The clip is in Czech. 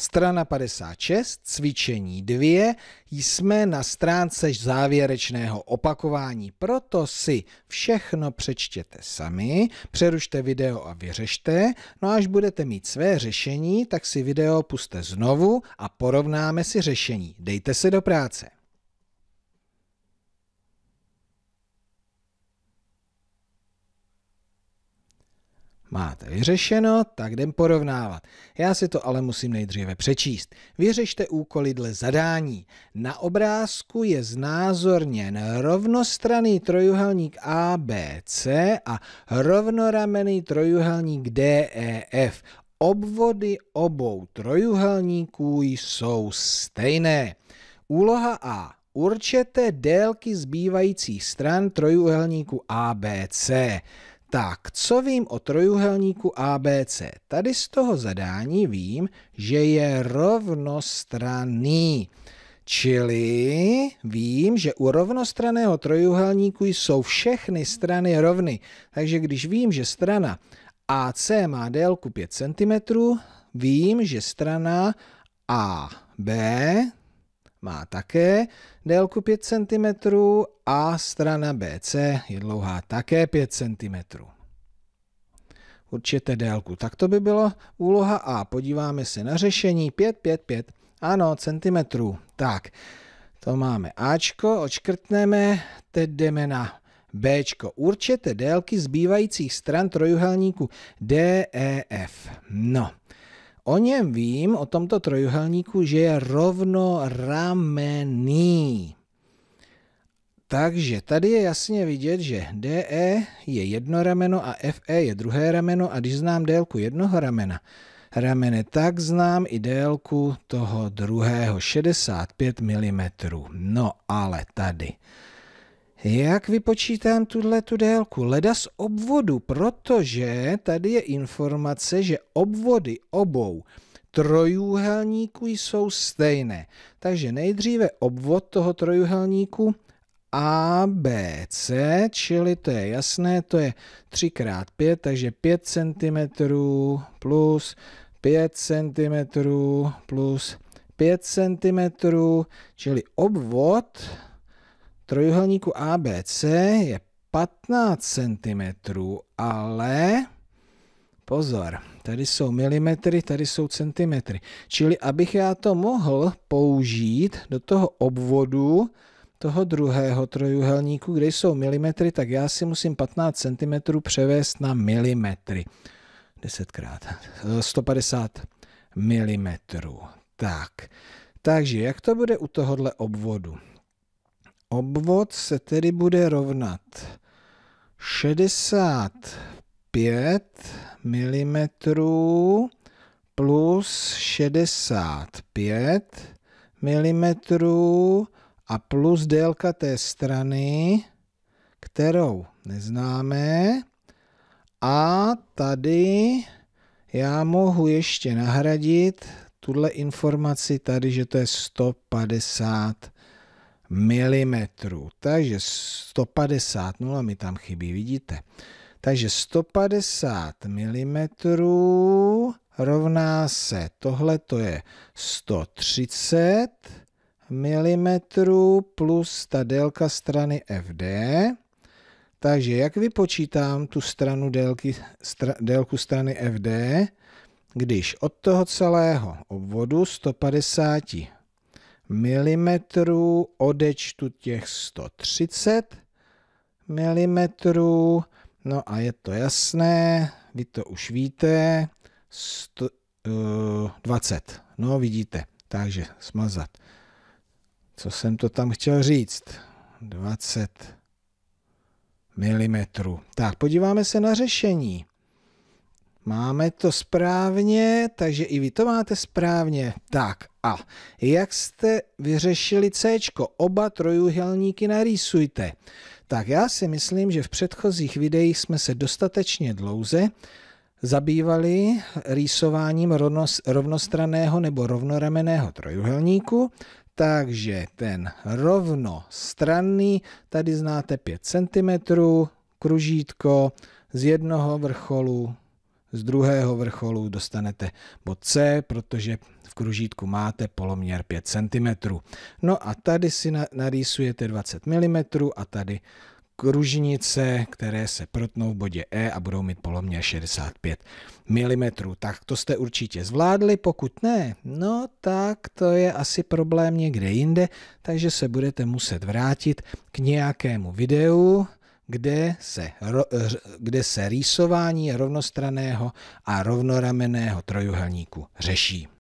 Strana 56, cvičení 2, jsme na stránce závěrečného opakování, proto si všechno přečtěte sami, přerušte video a vyřešte, no až budete mít své řešení, tak si video puste znovu a porovnáme si řešení. Dejte se do práce. máte vyřešeno, tak jdem porovnávat. Já si to ale musím nejdříve přečíst. Vyřešte úkoly dle zadání. Na obrázku je znázorněn rovnostraný trojuhelník ABC a rovnoramený trojuhelník DEF. Obvody obou trojuhelníků jsou stejné. Úloha A. Určete délky zbývajících stran trojuhelníku ABC. Tak, co vím o trojuhelníku ABC? Tady z toho zadání vím, že je rovnostranný. Čili vím, že u rovnostraného trojuhelníku jsou všechny strany rovny. Takže když vím, že strana AC má délku 5 cm, vím, že strana AB má také délku 5 cm a strana BC je dlouhá také 5 cm. Určete délku. Tak to by bylo úloha A. Podíváme se na řešení 5, 5, 5. Ano, centimetrů. Tak, to máme Ačko, odškrtneme, teď jdeme na Bčko. Určete délky zbývajících stran trojuhelníku DEF. No, O něm vím, o tomto trojuhelníku, že je rovnoramený. Takže tady je jasně vidět, že DE je jedno rameno a FE je druhé rameno a když znám délku jednoho ramena, ramene, tak znám i délku toho druhého 65 mm. No ale tady jak vypočítám tuhle tu délku? Leda z obvodu, protože tady je informace, že obvody obou trojúhelníků jsou stejné. Takže nejdříve obvod toho trojúhelníku ABC, čili to je jasné, to je 3x5, takže 5 cm plus 5 cm plus 5 cm, čili obvod trojuhelníku ABC je 15 cm, ale pozor, tady jsou milimetry, tady jsou centimetry. Čili abych já to mohl použít do toho obvodu toho druhého trojuhelníku, kde jsou milimetry, tak já si musím 15 cm převést na milimetry. 10 krát 150 mm. Tak, takže jak to bude u tohohle obvodu? Obvod se tedy bude rovnat 65 mm plus 65 mm a plus délka té strany, kterou neznáme. A tady já mohu ještě nahradit tuhle informaci tady, že to je 150 milimetrů. Takže 150, nula no mi tam chybí, vidíte. Takže 150 mm rovná se, tohle to je 130 mm plus ta délka strany FD. Takže jak vypočítám tu stranu délky, stra, délku strany FD, když od toho celého obvodu 150 mm, odečtu těch 130 mm, no a je to jasné, vy to už víte, 100, uh, 20, no vidíte, takže smazat. Co jsem to tam chtěl říct? 20 mm. Tak, podíváme se na řešení. Máme to správně, takže i vy to máte správně. Tak a jak jste vyřešili C? Oba trojuhelníky narýsujte. Tak já si myslím, že v předchozích videích jsme se dostatečně dlouze zabývali rýsováním rovnostraného nebo rovnoremeného trojuhelníku, takže ten rovnostranný, tady znáte 5 cm, kružítko z jednoho vrcholu z druhého vrcholu dostanete bod C, protože v kružítku máte poloměr 5 cm. No a tady si narýsujete 20 mm a tady kružnice, které se protnou v bodě E a budou mít poloměr 65 mm. Tak to jste určitě zvládli, pokud ne, no tak to je asi problém někde jinde, takže se budete muset vrátit k nějakému videu, kde se, ro, kde se rýsování rovnostraného a rovnoramenného trojuhelníku řeší.